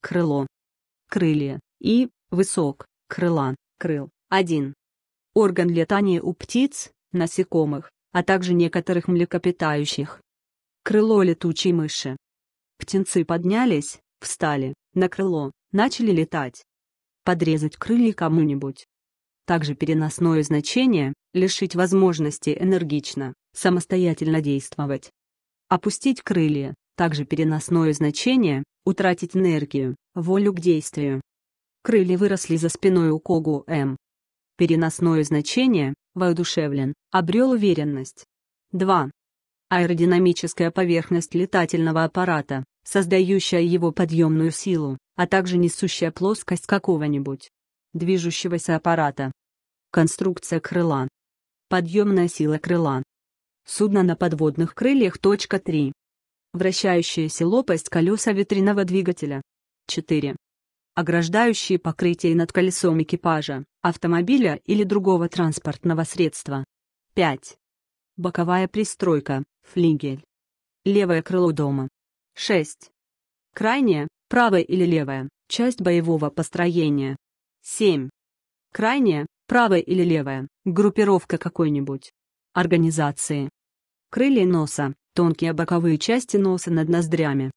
крыло, крылья и высок, крыла, крыл. 1. Орган летания у птиц, насекомых, а также некоторых млекопитающих. Крыло летучей мыши. Птенцы поднялись, встали, на крыло, начали летать. Подрезать крылья кому-нибудь. Также переносное значение – лишить возможности энергично, самостоятельно действовать. Опустить крылья, также переносное значение – утратить энергию, волю к действию. Крылья выросли за спиной у Когу М. Переносное значение – воодушевлен, обрел уверенность. 2. Аэродинамическая поверхность летательного аппарата, создающая его подъемную силу, а также несущая плоскость какого-нибудь движущегося аппарата. Конструкция крыла. Подъемная сила крыла. Судно на подводных крыльях. 3 вращающаяся лопасть колеса ветряного двигателя. 4. Ограждающие покрытие над колесом экипажа, автомобиля или другого транспортного средства. 5. Боковая пристройка, флигель. Левое крыло дома. 6. Крайняя, правая или левая, часть боевого построения. 7. Крайняя, правая или левая, группировка какой-нибудь. Организации. Крылья носа, Тонкие боковые части носа над ноздрями.